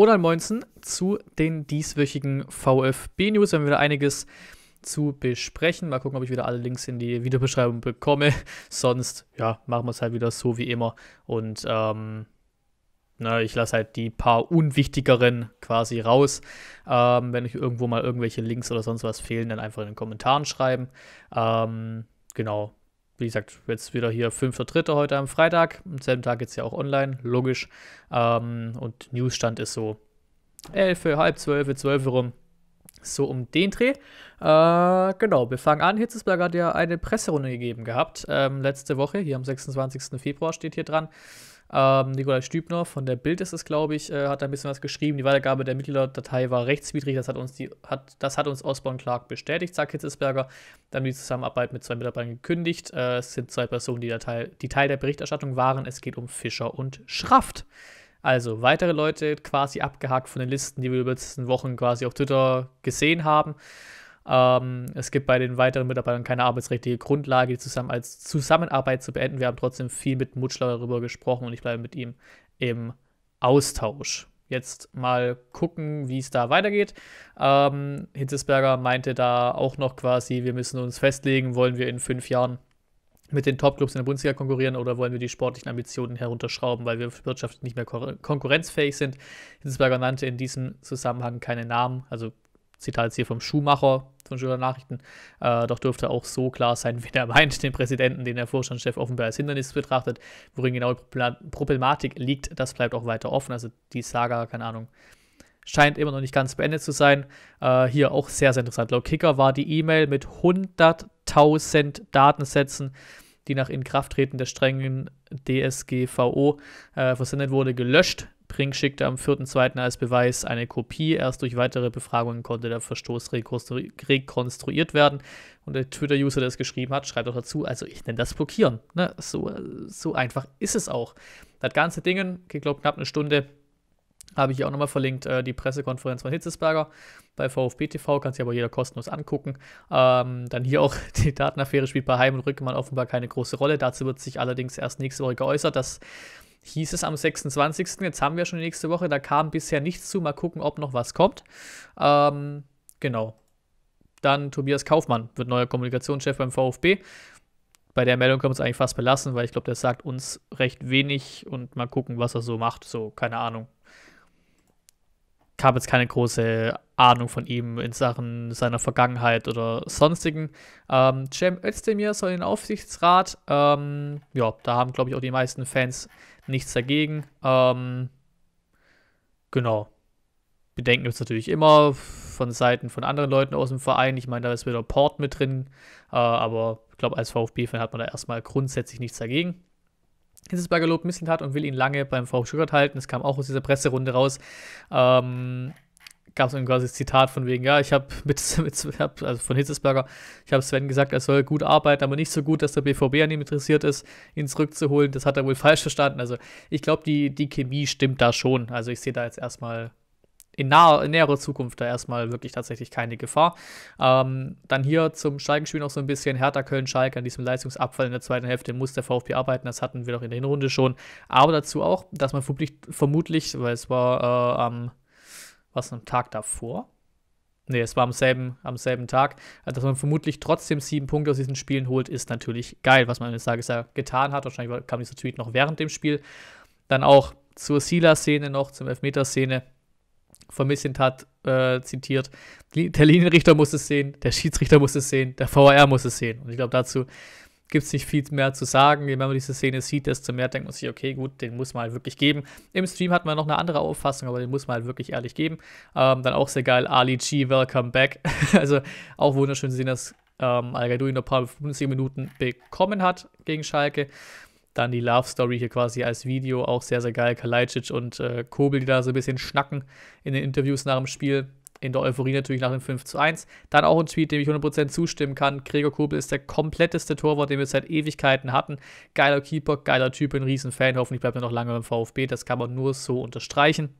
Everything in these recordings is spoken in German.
oder Moinsen zu den dieswöchigen VfB-News. Wir haben wieder einiges zu besprechen. Mal gucken, ob ich wieder alle Links in die Videobeschreibung bekomme. Sonst, ja, machen wir es halt wieder so wie immer. Und ähm, na, ne, ich lasse halt die paar unwichtigeren quasi raus. Ähm, wenn euch irgendwo mal irgendwelche Links oder sonst was fehlen, dann einfach in den Kommentaren schreiben. Ähm, genau wie gesagt, jetzt wieder hier 5.3. heute am Freitag. Am selben Tag geht es ja auch online, logisch. Ähm, und Newsstand ist so 11, halb 12, 12 rum. So um den Dreh. Äh, genau, wir fangen an. Hitzesberger hat ja eine Presserunde gegeben gehabt ähm, letzte Woche, hier am 26. Februar steht hier dran. Ähm, Nikolai Stübner von der Bild ist es, glaube ich, äh, hat ein bisschen was geschrieben. Die Weitergabe der Mitgliederdatei war rechtswidrig. Das hat uns, die, hat, das hat uns Osborne Clark bestätigt, sagt Hitzesberger. Dann die Zusammenarbeit mit zwei Mitarbeitern gekündigt. Äh, es sind zwei Personen, die, Datei, die Teil der Berichterstattung waren. Es geht um Fischer und Schraft. Also weitere Leute quasi abgehakt von den Listen, die wir über die letzten Wochen quasi auf Twitter gesehen haben. Ähm, es gibt bei den weiteren Mitarbeitern keine arbeitsrechtliche Grundlage, die zusammen als Zusammenarbeit zu beenden. Wir haben trotzdem viel mit Mutschler darüber gesprochen und ich bleibe mit ihm im Austausch. Jetzt mal gucken, wie es da weitergeht. Ähm, Hitzesberger meinte da auch noch quasi, wir müssen uns festlegen, wollen wir in fünf Jahren mit den Topclubs in der Bundesliga konkurrieren oder wollen wir die sportlichen Ambitionen herunterschrauben, weil wir wirtschaftlich nicht mehr konkurrenzfähig sind? Hitzelsberger nannte in diesem Zusammenhang keine Namen, also Zitat jetzt hier vom Schuhmacher von Schüler Nachrichten, äh, doch dürfte auch so klar sein, wie er meint, den Präsidenten, den der Vorstandschef offenbar als Hindernis betrachtet. Worin genau die Problematik liegt, das bleibt auch weiter offen. Also die Saga, keine Ahnung, scheint immer noch nicht ganz beendet zu sein. Äh, hier auch sehr, sehr interessant. Laut Kicker war die E-Mail mit 100.000 Datensätzen, die nach Inkrafttreten der strengen DSGVO äh, versendet wurde, gelöscht. Prink schickte am 4.2. als Beweis eine Kopie. Erst durch weitere Befragungen konnte der Verstoß rekonstruiert werden. Und der Twitter-User, der es geschrieben hat, schreibt auch dazu, also ich nenne das Blockieren. Ne? So, so einfach ist es auch. Das ganze Ding, ich glaube knapp eine Stunde, habe ich hier auch nochmal verlinkt, äh, die Pressekonferenz von Hitzesberger bei VfB TV, kann sich aber jeder kostenlos angucken. Ähm, dann hier auch die Datenaffäre spielt bei Heim und Rückmann offenbar keine große Rolle. Dazu wird sich allerdings erst nächste Woche geäußert, dass hieß es am 26. Jetzt haben wir schon die nächste Woche, da kam bisher nichts zu. Mal gucken, ob noch was kommt. Ähm, genau. Dann Tobias Kaufmann wird neuer Kommunikationschef beim VfB. Bei der Meldung können wir uns eigentlich fast belassen, weil ich glaube, der sagt uns recht wenig und mal gucken, was er so macht. So, keine Ahnung habe jetzt keine große Ahnung von ihm in Sachen seiner Vergangenheit oder sonstigen. Ähm, Cem Özdemir soll in den Aufsichtsrat. Ähm, ja, da haben, glaube ich, auch die meisten Fans nichts dagegen. Ähm, genau. Bedenken gibt es natürlich immer von Seiten von anderen Leuten aus dem Verein. Ich meine, da ist wieder Port mit drin. Äh, aber ich glaube, als VfB-Fan hat man da erstmal grundsätzlich nichts dagegen. Hitzelsberger lobt Mislintat und will ihn lange beim VfB Stuttgart halten. Das kam auch aus dieser Presserunde raus. Ähm, gab es ein quasi Zitat von wegen, ja, ich habe mit, mit also von Hitzesberger, ich habe Sven gesagt, er soll gut arbeiten, aber nicht so gut, dass der BVB an ihm interessiert ist, ihn zurückzuholen. Das hat er wohl falsch verstanden. Also ich glaube, die, die Chemie stimmt da schon. Also ich sehe da jetzt erstmal in, naher, in näherer Zukunft da erstmal wirklich tatsächlich keine Gefahr. Ähm, dann hier zum Schalke-Spiel noch so ein bisschen. Hertha Köln-Schalke an diesem Leistungsabfall in der zweiten Hälfte muss der VfB arbeiten. Das hatten wir doch in der Hinrunde schon. Aber dazu auch, dass man vermutlich, weil es war äh, am, was, am Tag davor, Ne, es war am selben, am selben Tag. Äh, dass man vermutlich trotzdem sieben Punkte aus diesen Spielen holt, ist natürlich geil, was man eines Tages ja getan hat. Wahrscheinlich kam dieser Tweet noch während dem Spiel. Dann auch zur Sila-Szene noch, zum Elfmeter-Szene vermissend hat, äh, zitiert. Der Linienrichter muss es sehen, der Schiedsrichter muss es sehen, der VR muss es sehen. Und ich glaube, dazu gibt es nicht viel mehr zu sagen. Je mehr man diese Szene sieht, desto mehr denkt man sich, okay, gut, den muss man halt wirklich geben. Im Stream hat man noch eine andere Auffassung, aber den muss man halt wirklich ehrlich geben. Ähm, dann auch sehr geil, Ali G, welcome back. also auch wunderschön zu sehen, dass ähm, Al-Gaidou in ein paar 15 Minuten bekommen hat gegen Schalke. Dann die Love Story hier quasi als Video, auch sehr, sehr geil. Kalajdzic und äh, Kobel, die da so ein bisschen schnacken in den Interviews nach dem Spiel. In der Euphorie natürlich nach dem 5 zu 1. Dann auch ein Tweet, dem ich 100% zustimmen kann. Gregor Kobel ist der kompletteste Torwart, den wir seit Ewigkeiten hatten. Geiler Keeper, geiler Typ, ein Riesenfan. Hoffentlich bleibt er noch lange beim VfB. Das kann man nur so unterstreichen.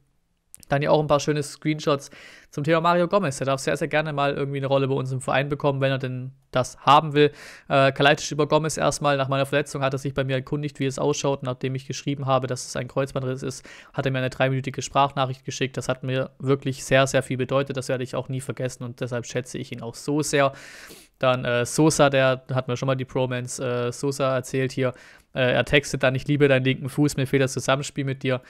Dann ja auch ein paar schöne Screenshots zum Thema Mario Gomez. Der darf sehr, sehr gerne mal irgendwie eine Rolle bei uns im Verein bekommen, wenn er denn das haben will. Äh, Kaleitisch über Gomez erstmal. Nach meiner Verletzung hat er sich bei mir erkundigt, wie es ausschaut. Nachdem ich geschrieben habe, dass es ein Kreuzbandriss ist, hat er mir eine dreiminütige Sprachnachricht geschickt. Das hat mir wirklich sehr, sehr viel bedeutet. Das werde ich auch nie vergessen und deshalb schätze ich ihn auch so sehr. Dann äh, Sosa, der hat mir schon mal die Promance äh, Sosa erzählt hier. Äh, er textet dann, ich liebe deinen linken Fuß, mir fehlt das Zusammenspiel mit dir.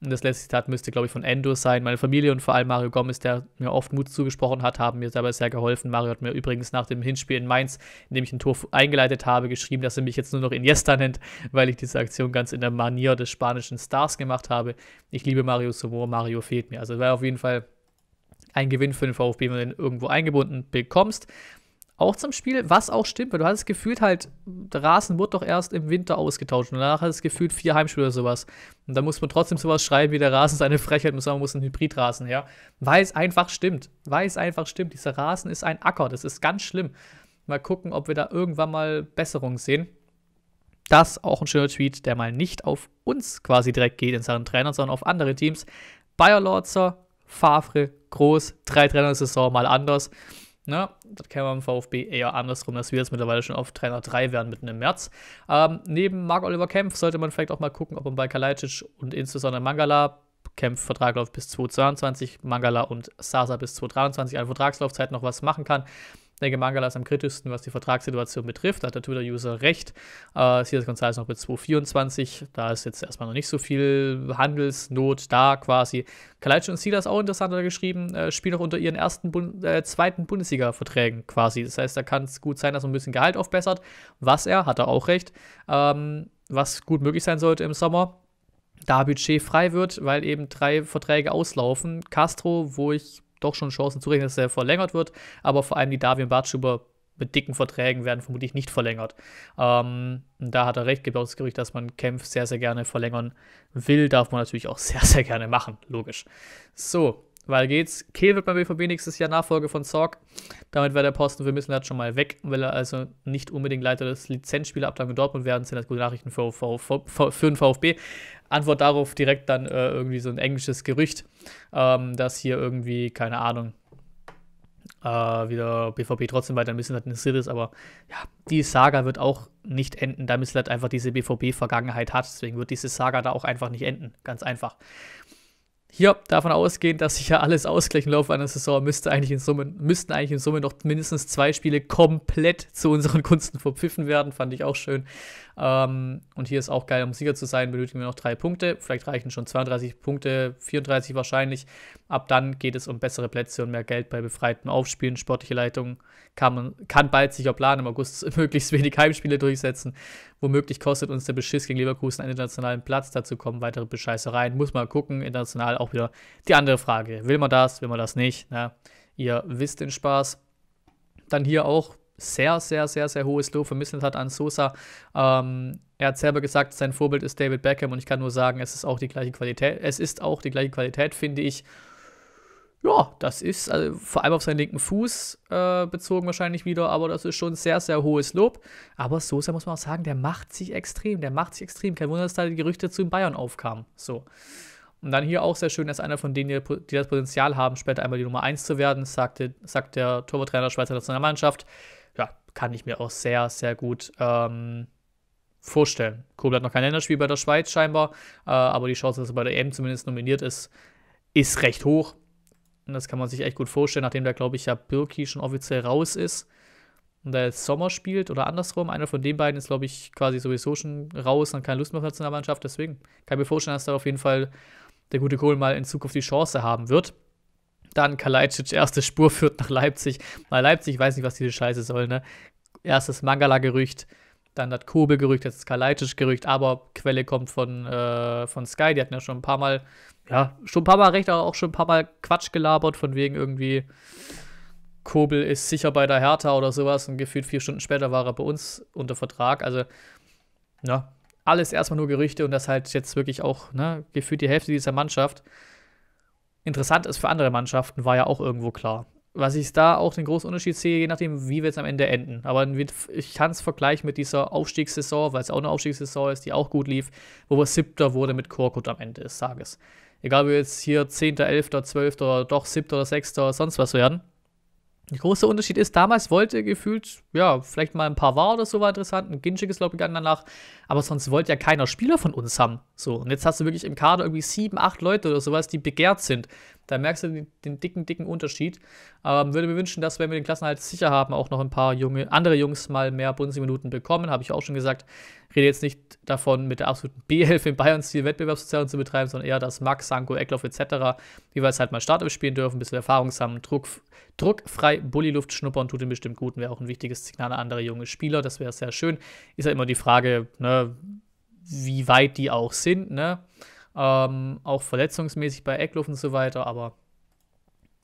Und das letzte Zitat müsste, glaube ich, von Endo sein. Meine Familie und vor allem Mario Gomez, der mir oft Mut zugesprochen hat, haben mir dabei sehr geholfen. Mario hat mir übrigens nach dem Hinspiel in Mainz, in dem ich ein Tor eingeleitet habe, geschrieben, dass er mich jetzt nur noch Iniesta nennt, weil ich diese Aktion ganz in der Manier des spanischen Stars gemacht habe. Ich liebe Mario Somo, Mario fehlt mir. Also es wäre auf jeden Fall ein Gewinn für den VfB, wenn du ihn irgendwo eingebunden bekommst auch zum Spiel, was auch stimmt, weil du hattest gefühlt halt, der Rasen wurde doch erst im Winter ausgetauscht und danach hattest du gefühlt vier Heimspiele oder sowas. Und da muss man trotzdem sowas schreiben, wie der Rasen seine Frechheit muss, sagen, muss ein Hybridrasen her, weil es einfach stimmt, weil es einfach stimmt. Dieser Rasen ist ein Acker, das ist ganz schlimm. Mal gucken, ob wir da irgendwann mal Besserungen sehen. Das auch ein schöner Tweet, der mal nicht auf uns quasi direkt geht in Sachen Trainer, sondern auf andere Teams. Bayer Lorzer, Favre, Groß, drei Trainer Saison mal anders. Na, das käme wir VfB eher andersrum, dass wir jetzt mittlerweile schon auf Trainer 3 werden mitten im März. Ähm, neben Marc-Oliver Kempf sollte man vielleicht auch mal gucken, ob man bei Kalajdzic und insbesondere Mangala Kempf vertrag läuft bis 2022, Mangala und Sasa bis 2023 eine Vertragslaufzeit noch was machen kann denke, Mangala ist am kritischsten, was die Vertragssituation betrifft. Da hat der Twitter-User recht. Äh, Silas Gonzalez noch mit 2,24. Da ist jetzt erstmal noch nicht so viel Handelsnot da quasi. Kaleitsch und Silas auch interessant hat er geschrieben, äh, spielen auch unter ihren ersten Bund äh, zweiten Bundesliga-Verträgen quasi. Das heißt, da kann es gut sein, dass man ein bisschen Gehalt aufbessert. Was er, hat er auch recht, ähm, was gut möglich sein sollte im Sommer da Budget frei wird, weil eben drei Verträge auslaufen. Castro, wo ich doch schon Chancen zurechnen, dass er verlängert wird. Aber vor allem die Davian Bartschuber mit dicken Verträgen werden vermutlich nicht verlängert. Ähm, da hat er recht, gibt auch das Gerücht, dass man Kempf sehr, sehr gerne verlängern will. Darf man natürlich auch sehr, sehr gerne machen, logisch. So, weil geht's, Kehl wird beim BVB nächstes Jahr Nachfolge von Zorg. Damit wäre der Posten für Missenrat schon mal weg. weil er also nicht unbedingt Leiter des Lizenzspielerabteilung Dortmund werden, sind das gute Nachrichten für, für, für, den VfB. Antwort darauf direkt dann äh, irgendwie so ein englisches Gerücht, ähm, dass hier irgendwie, keine Ahnung, äh, wieder BVB trotzdem weiter ein bisschen interessiert ist, aber ja, die Saga wird auch nicht enden, da Mislat einfach diese BVB-Vergangenheit hat. Deswegen wird diese Saga da auch einfach nicht enden. Ganz einfach hier davon ausgehend, dass sich ja alles ausgleichen läuft Laufe einer Saison, müsste eigentlich in Summe, müssten eigentlich in Summe noch mindestens zwei Spiele komplett zu unseren Gunsten verpfiffen werden. Fand ich auch schön. Ähm, und hier ist auch geil, um Sieger zu sein, benötigen wir noch drei Punkte. Vielleicht reichen schon 32 Punkte, 34 wahrscheinlich. Ab dann geht es um bessere Plätze und mehr Geld bei befreiten Aufspielen. Sportliche Leitung kann, man, kann bald sicher planen. Im August möglichst wenig Heimspiele durchsetzen Womöglich kostet uns der Beschiss gegen Leverkusen einen internationalen Platz. Dazu kommen weitere Bescheißereien. Muss man gucken. International auch wieder die andere Frage. Will man das? Will man das nicht? Na, ihr wisst den Spaß. Dann hier auch sehr, sehr, sehr, sehr hohes Lob vermisselt hat an Sosa. Ähm, er hat selber gesagt, sein Vorbild ist David Beckham und ich kann nur sagen, es ist auch die gleiche Qualität. Es ist auch die gleiche Qualität, finde ich ja, das ist also vor allem auf seinen linken Fuß äh, bezogen wahrscheinlich wieder, aber das ist schon sehr, sehr hohes Lob. Aber Sosa muss man auch sagen, der macht sich extrem, der macht sich extrem. Kein Wunder, dass da die Gerüchte zu den Bayern aufkamen. So. Und dann hier auch sehr schön, dass einer von denen, die, das Potenzial haben, später einmal die Nummer 1 zu werden, sagte, sagt der Torwarttrainer der Schweizer Nationalmannschaft. Ja, kann ich mir auch sehr, sehr gut ähm, vorstellen. Kobel hat noch kein Länderspiel bei der Schweiz scheinbar, äh, aber die Chance, dass er bei der EM zumindest nominiert ist, ist recht hoch das kann man sich echt gut vorstellen, nachdem da, glaube ich, ja Birki schon offiziell raus ist und da jetzt Sommer spielt oder andersrum. Einer von den beiden ist, glaube ich, quasi sowieso schon raus und keine Lust mehr auf Nationalmannschaft. Deswegen kann ich mir vorstellen, dass da auf jeden Fall der gute Kohl mal in Zukunft die Chance haben wird. Dann Kalajdzic, erste Spur führt nach Leipzig. Mal Leipzig, ich weiß nicht, was diese Scheiße soll, ne? Erstes Mangala-Gerücht, dann das Kobe-Gerücht, jetzt das Kalajdzic-Gerücht, aber Quelle kommt von, äh, von Sky, die hatten ja schon ein paar Mal ja, schon ein paar Mal recht, aber auch schon ein paar Mal Quatsch gelabert, von wegen irgendwie, Kobel ist sicher bei der Hertha oder sowas und gefühlt vier Stunden später war er bei uns unter Vertrag. Also, na, alles erstmal nur Gerüchte und das halt jetzt wirklich auch, ne, gefühlt die Hälfte dieser Mannschaft interessant ist für andere Mannschaften, war ja auch irgendwo klar. Was ich da auch den großen Unterschied sehe, je nachdem, wie wir jetzt am Ende enden. Aber ich kann es vergleichen mit dieser Aufstiegssaison, weil es auch eine Aufstiegssaison ist, die auch gut lief, wo wir siebter wurde mit Korkut am Ende des Tages egal ob wir jetzt hier 10., 11., 12. oder doch 7. oder 6. oder sonst was werden. Der große Unterschied ist, damals wollte gefühlt, ja, vielleicht mal ein paar war oder so war interessant, ein Ginchik ist, glaube ich, danach, aber sonst wollte ja keiner Spieler von uns haben. So, und jetzt hast du wirklich im Kader irgendwie sieben, acht Leute oder sowas, die begehrt sind. Da merkst du den, den dicken, dicken Unterschied. Aber ähm, würde mir wünschen, dass, wenn wir den Klassenhalt sicher haben, auch noch ein paar junge, andere Jungs mal mehr Bundesliga-Minuten bekommen. Habe ich auch schon gesagt. Rede jetzt nicht davon, mit der absoluten B-Hilfe in Bayerns viel Wettbewerbssozialen zu betreiben, sondern eher, dass Max, Sanko, Eckloff etc. jeweils halt mal Startup spielen dürfen, ein bisschen Erfahrung sammeln, Druck, druckfrei Bulli-Luft schnuppern, tut ihm bestimmt gut und wäre auch ein wichtiges Signal an andere junge Spieler. Das wäre sehr schön. Ist ja halt immer die Frage, ne, wie weit die auch sind, ne? Ähm, auch verletzungsmäßig bei Eckluft und so weiter, aber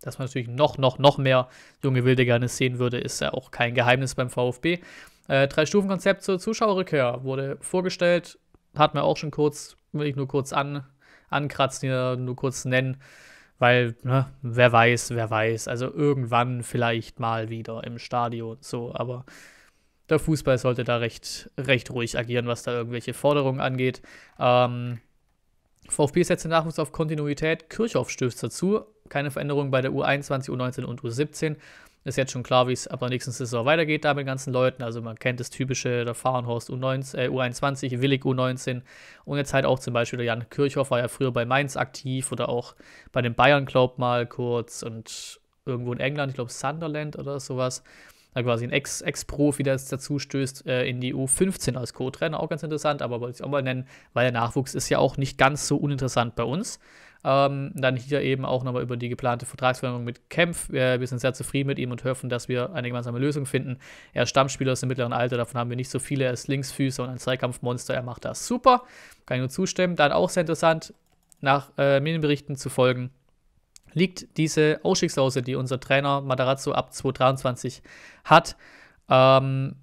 dass man natürlich noch, noch, noch mehr junge Wilde gerne sehen würde, ist ja auch kein Geheimnis beim VfB. Äh, Drei-Stufen-Konzept zur Zuschauerrückkehr wurde vorgestellt, hat man auch schon kurz, will ich nur kurz an, ankratzen, hier nur kurz nennen, weil, ne, wer weiß, wer weiß, also irgendwann vielleicht mal wieder im Stadion, und so, aber der Fußball sollte da recht, recht ruhig agieren, was da irgendwelche Forderungen angeht. Ähm, VfB setzt den Nachwuchs auf Kontinuität. Kirchhoff stößt dazu. Keine Veränderung bei der U21, U19 und U17. Ist jetzt schon klar, wie es ab der nächsten Saison weitergeht da mit den ganzen Leuten. Also man kennt das typische, der Fahrenhorst U19, äh, U21, Willig U19 und jetzt halt auch zum Beispiel der Jan Kirchhoff war ja früher bei Mainz aktiv oder auch bei den Bayern, glaubt mal kurz und irgendwo in England, ich glaube Sunderland oder sowas da quasi ein Ex-Profi, -Ex der jetzt dazu stößt, äh, in die U15 als Co-Trainer, auch ganz interessant, aber wollte ich auch mal nennen, weil der Nachwuchs ist ja auch nicht ganz so uninteressant bei uns. Ähm, dann hier eben auch nochmal über die geplante Vertragsverlängerung mit Kempf. Wir, äh, wir sind sehr zufrieden mit ihm und hoffen, dass wir eine gemeinsame Lösung finden. Er ist Stammspieler, aus dem mittleren Alter, davon haben wir nicht so viele. Er ist Linksfüßer und ein Zweikampfmonster. Er macht das super. Kann ich nur zustimmen. Dann auch sehr interessant, nach äh, Medienberichten zu folgen, liegt diese Ausstiegsklausel, die unser Trainer Matarazzo ab 2023 hat, ähm,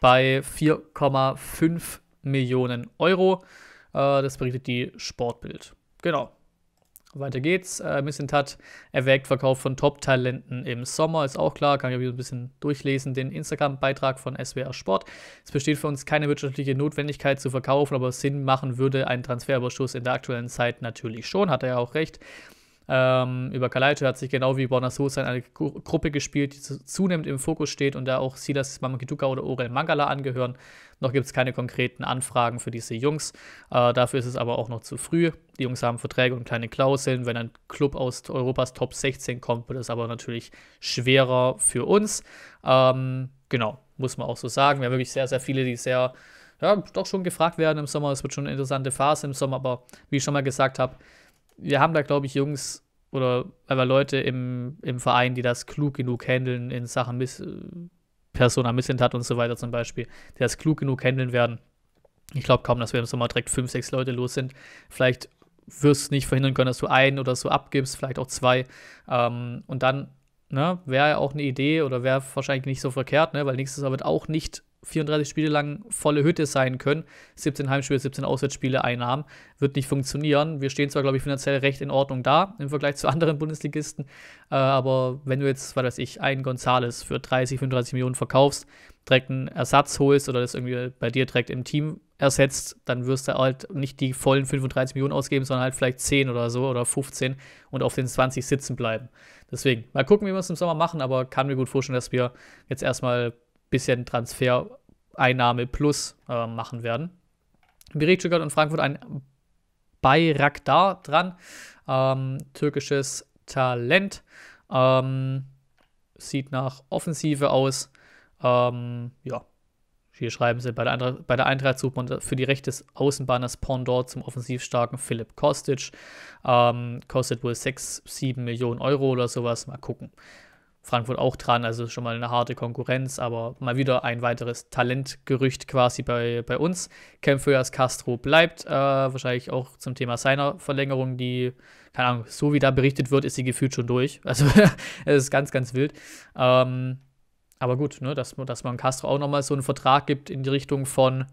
bei 4,5 Millionen Euro. Äh, das berichtet die Sportbild. Genau. Weiter geht's. Äh, Missentat erwägt Verkauf von Top-Talenten im Sommer, ist auch klar. Kann ich wieder ein bisschen durchlesen, den Instagram-Beitrag von SWR Sport. Es besteht für uns keine wirtschaftliche Notwendigkeit zu verkaufen, aber Sinn machen würde ein Transferüberschuss in der aktuellen Zeit natürlich schon, hat er ja auch recht. Ähm, über Kalaito hat sich genau wie Bonasosa in eine Gru Gruppe gespielt, die zunehmend im Fokus steht und da auch Silas Mamakiduka oder Orel Mangala angehören. Noch gibt es keine konkreten Anfragen für diese Jungs. Äh, dafür ist es aber auch noch zu früh. Die Jungs haben Verträge und kleine Klauseln. Wenn ein Club aus Europas Top 16 kommt, wird es aber natürlich schwerer für uns. Ähm, genau, muss man auch so sagen. Wir haben wirklich sehr, sehr viele, die sehr, ja, doch schon gefragt werden im Sommer. Es wird schon eine interessante Phase im Sommer, aber wie ich schon mal gesagt habe, wir haben da, glaube ich, Jungs oder aber Leute im, im Verein, die das klug genug handeln in Sachen Miss, äh, Persona Missentat und so weiter zum Beispiel, die das klug genug handeln werden. Ich glaube kaum, dass wir im Sommer direkt fünf, sechs Leute los sind. Vielleicht wirst du nicht verhindern können, dass du einen oder so abgibst, vielleicht auch zwei. Ähm, und dann ne, wäre auch eine Idee oder wäre wahrscheinlich nicht so verkehrt, ne, weil nächstes Jahr wird auch nicht 34 Spiele lang volle Hütte sein können. 17 Heimspiele, 17 Auswärtsspiele einnahmen. Wird nicht funktionieren. Wir stehen zwar, glaube ich, finanziell recht in Ordnung da im Vergleich zu anderen Bundesligisten. Äh, aber wenn du jetzt, was weiß ich, einen Gonzales für 30, 35 Millionen verkaufst, direkt einen Ersatz holst oder das irgendwie bei dir direkt im Team ersetzt, dann wirst du halt nicht die vollen 35 Millionen ausgeben, sondern halt vielleicht 10 oder so oder 15 und auf den 20 sitzen bleiben. Deswegen, mal gucken, wie wir es im Sommer machen, aber kann mir gut vorstellen, dass wir jetzt erstmal bisschen Transfereinnahme plus äh, machen werden. Berät Stuttgart und Frankfurt ein Bayraktar dran, ähm, türkisches Talent. Ähm, sieht nach Offensive aus. Ähm, ja, hier schreiben sie, bei der, Eintracht, bei der Eintracht sucht man für die rechte Außenbahn das Pendant zum offensivstarken Philipp Kostic. Ähm, kostet wohl 6, 7 Millionen Euro oder sowas. Mal gucken. Frankfurt auch dran, also schon mal eine harte Konkurrenz, aber mal wieder ein weiteres Talentgerücht quasi bei, bei uns. Kempfeuers Castro bleibt, äh, wahrscheinlich auch zum Thema seiner Verlängerung, die, keine Ahnung, so wie da berichtet wird, ist sie gefühlt schon durch. Also es ist ganz, ganz wild. Ähm, aber gut, ne, dass, dass man Castro auch nochmal so einen Vertrag gibt in die Richtung von,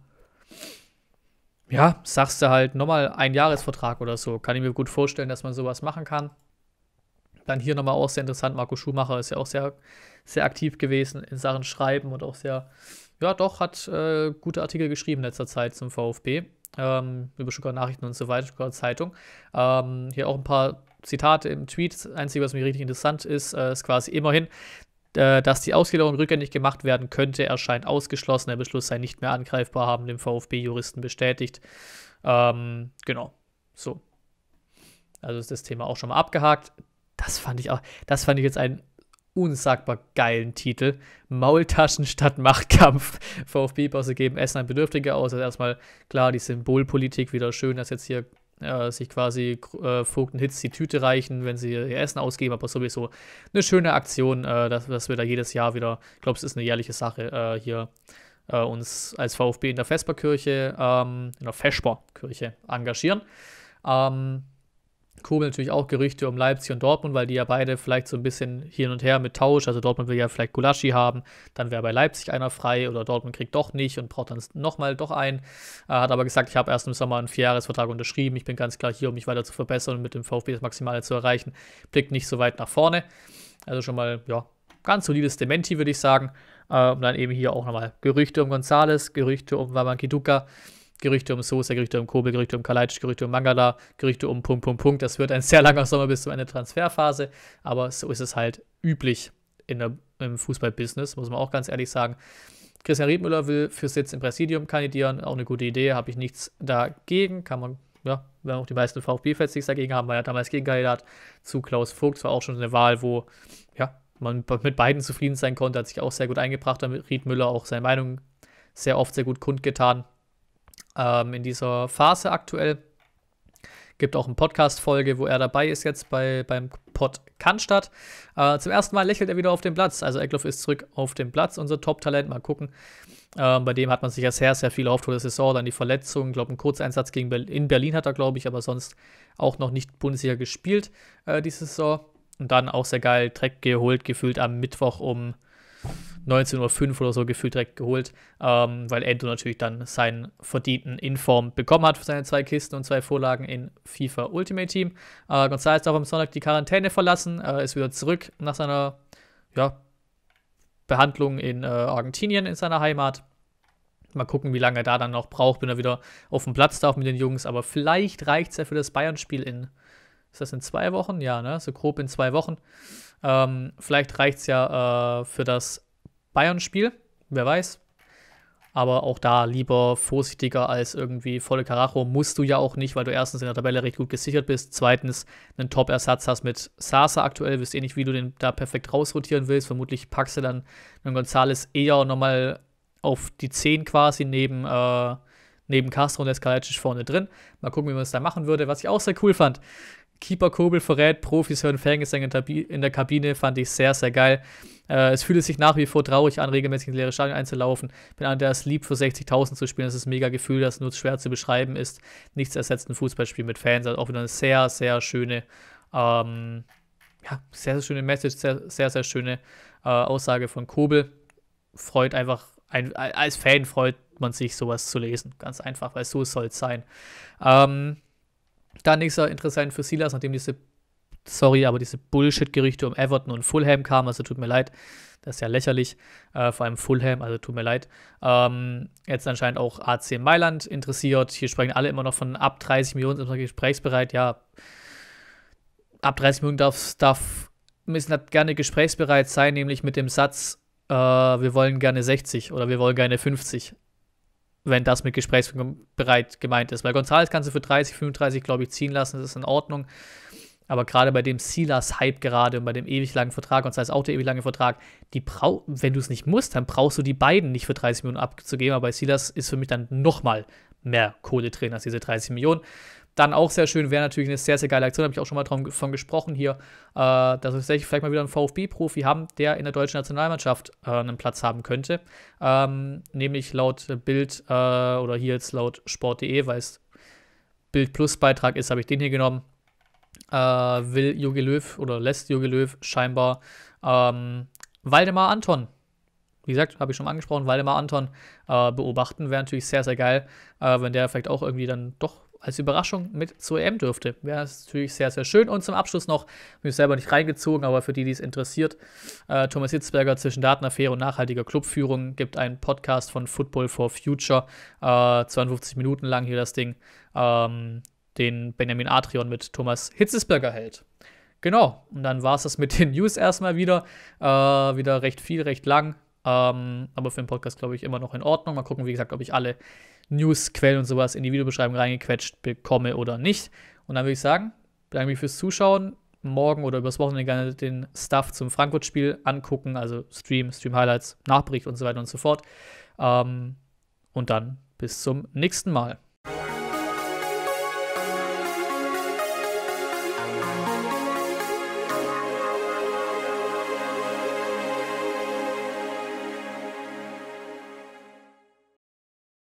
ja, sagst du halt nochmal ein Jahresvertrag oder so. Kann ich mir gut vorstellen, dass man sowas machen kann. Dann hier nochmal auch sehr interessant, Marco Schumacher ist ja auch sehr, sehr aktiv gewesen in Sachen Schreiben und auch sehr, ja doch, hat äh, gute Artikel geschrieben in letzter Zeit zum VfB, ähm, über Stuttgart Nachrichten und so weiter, Stuttgart Zeitung. Ähm, hier auch ein paar Zitate im Tweet. Das Einzige, was mir richtig interessant ist, äh, ist quasi immerhin, äh, dass die Ausgliederung rückgängig gemacht werden könnte, erscheint ausgeschlossen. Der Beschluss sei nicht mehr angreifbar, haben dem VfB-Juristen bestätigt. Ähm, genau, so. Also ist das Thema auch schon mal abgehakt. Das fand ich auch, das fand ich jetzt einen unsagbar geilen Titel. Maultaschen statt Machtkampf. VfB-Bosse geben Essen an Bedürftige aus. Also erstmal klar, die Symbolpolitik wieder schön, dass jetzt hier äh, sich quasi äh, Vogtenhits die Tüte reichen, wenn sie ihr Essen ausgeben, aber sowieso eine schöne Aktion, äh, dass, dass wir da jedes Jahr wieder, ich glaube, es ist eine jährliche Sache, äh, hier äh, uns als VfB in der Vesperkirche, ähm, in der Vesperkirche engagieren. Ähm, Kurbel natürlich auch Gerüchte um Leipzig und Dortmund, weil die ja beide vielleicht so ein bisschen hin und her mit Tausch, also Dortmund will ja vielleicht Gulaschi haben, dann wäre bei Leipzig einer frei oder Dortmund kriegt doch nicht und braucht dann nochmal doch einen. Er hat aber gesagt, ich habe erst im Sommer einen Vierjahresvertrag unterschrieben, ich bin ganz klar hier, um mich weiter zu verbessern und mit dem VfB das Maximale zu erreichen. Blickt nicht so weit nach vorne. Also schon mal, ja, ganz solides Dementi, würde ich sagen. Äh, und dann eben hier auch nochmal Gerüchte um Gonzales, Gerüchte um Wamankiduka. Kiduka Gerüchte um Sosa, Gerüchte um Kobe, Gerüchte um Kalajdzic, Gerüchte um Mangala, Gerüchte um Punkt, Punkt, Punkt. Das wird ein sehr langer Sommer bis zum Ende der Transferphase, aber so ist es halt üblich in der, im Fußballbusiness, muss man auch ganz ehrlich sagen. Christian Riedmüller will für Sitz im Präsidium kandidieren, auch eine gute Idee, habe ich nichts dagegen, kann man, ja, wenn auch die meisten VfB-Fans nichts dagegen haben, weil er damals Gegenkandidat zu Klaus Vogt war auch schon eine Wahl, wo, ja, man mit beiden zufrieden sein konnte, hat sich auch sehr gut eingebracht, damit Riedmüller auch seine Meinung sehr oft sehr gut kundgetan ähm, in dieser Phase aktuell. Gibt auch eine Podcast-Folge, wo er dabei ist jetzt bei, beim Pod Cannstatt. Äh, zum ersten Mal lächelt er wieder auf dem Platz. Also Eckloff ist zurück auf dem Platz, unser Top-Talent. Mal gucken. Ähm, bei dem hat man sich ja sehr, sehr viel erhofft vor der Saison. Dann die Verletzung. Ich glaube, einen Kurzeinsatz gegen Berlin, in Berlin hat er, glaube ich, aber sonst auch noch nicht Bundesliga gespielt äh, diese Saison. Und dann auch sehr geil, Dreck geholt, gefühlt am Mittwoch um 19.05 Uhr oder so gefühlt direkt geholt, ähm, weil Endo natürlich dann seinen verdienten Inform bekommen hat für seine zwei Kisten und zwei Vorlagen in FIFA Ultimate Team. Äh, Gonzalez darf am Sonntag die Quarantäne verlassen, äh, ist wieder zurück nach seiner ja, Behandlung in äh, Argentinien, in seiner Heimat. Mal gucken, wie lange er da dann noch braucht, wenn er wieder auf dem Platz darf mit den Jungs. Aber vielleicht reicht es ja für das Bayern-Spiel in, ist das in zwei Wochen? Ja, ne? So grob in zwei Wochen. Ähm, vielleicht reicht es ja äh, für das Bayern-Spiel, wer weiß. Aber auch da lieber vorsichtiger als irgendwie volle Karacho. Musst du ja auch nicht, weil du erstens in der Tabelle recht gut gesichert bist. Zweitens einen Top-Ersatz hast mit Sasa aktuell. Wisst eh nicht, wie du den da perfekt rausrotieren willst. Vermutlich packst du dann einen Gonzales eher nochmal auf die 10 quasi neben, äh, neben Castro und Eskalicic vorne drin. Mal gucken, wie man es da machen würde. Was ich auch sehr cool fand, Keeper Kobel verrät, Profis hören Fangesänge in der Kabine, fand ich sehr, sehr geil. Äh, es fühlt sich nach wie vor traurig an, regelmäßig ins leere Stadion einzulaufen. Bin an der es liebt, für 60.000 zu spielen. Das ist ein mega Gefühl, das nur schwer zu beschreiben ist. Nichts ersetzt ein Fußballspiel mit Fans. Also auch wieder eine sehr, sehr schöne, ähm, ja, sehr, sehr schöne Message, sehr, sehr, sehr schöne äh, Aussage von Kobel. Freut einfach, ein, als Fan freut man sich, sowas zu lesen. Ganz einfach, weil so soll es sein. Ähm, dann nächster interessant für Silas, nachdem diese, sorry, aber diese Bullshit-Gerüchte um Everton und Fulham kamen, also tut mir leid, das ist ja lächerlich, äh, vor allem Fulham, also tut mir leid. Ähm, jetzt anscheinend auch AC Mailand interessiert. Hier sprechen alle immer noch von ab 30 Millionen sind gesprächsbereit. Ja, ab 30 Millionen darf, darf müssen Misnat halt gerne gesprächsbereit sein, nämlich mit dem Satz, äh, wir wollen gerne 60 oder wir wollen gerne 50 wenn das mit gesprächsbereit gemeint ist. Weil Gonzales kannst du für 30, 35, glaube ich, ziehen lassen, das ist in Ordnung. Aber gerade bei dem Silas-Hype gerade und bei dem ewig langen Vertrag, und sei es auch der ewig lange Vertrag, die brau wenn du es nicht musst, dann brauchst du die beiden nicht für 30 Millionen abzugeben. Aber bei Silas ist für mich dann nochmal mehr Kohle drin als diese 30 Millionen dann auch sehr schön, wäre natürlich eine sehr, sehr geile Aktion, habe ich auch schon mal davon gesprochen hier, äh, dass wir tatsächlich vielleicht mal wieder einen VfB-Profi haben, der in der deutschen Nationalmannschaft äh, einen Platz haben könnte. Ähm, nämlich laut Bild äh, oder hier jetzt laut sport.de, weil es Bild Plus Beitrag ist, habe ich den hier genommen. Äh, will Jogi Löw oder lässt Jogi Löw scheinbar ähm, Waldemar Anton wie gesagt, habe ich schon mal angesprochen, Waldemar Anton äh, beobachten. Wäre natürlich sehr, sehr geil, äh, wenn der vielleicht auch irgendwie dann doch als Überraschung mit zur EM dürfte. Wäre natürlich sehr, sehr schön. Und zum Abschluss noch, mich selber nicht reingezogen, aber für die, die es interessiert, äh, Thomas Hitzberger zwischen Datenaffäre und nachhaltiger Clubführung gibt einen Podcast von Football for Future, äh, 52 Minuten lang hier das Ding, ähm, den Benjamin Atrion mit Thomas Hitzesberger hält. Genau, und dann war es das mit den News erstmal wieder. Äh, wieder recht viel, recht lang. Ähm, aber für den Podcast, glaube ich, immer noch in Ordnung. Mal gucken, wie gesagt, ob ich alle Newsquellen und sowas in die Videobeschreibung reingequetscht bekomme oder nicht. Und dann würde ich sagen, bedanke mich fürs Zuschauen. Morgen oder übers Wochenende gerne den Stuff zum Frankfurt-Spiel angucken, also Stream, Stream-Highlights, Nachbericht und so weiter und so fort. Ähm, und dann bis zum nächsten Mal.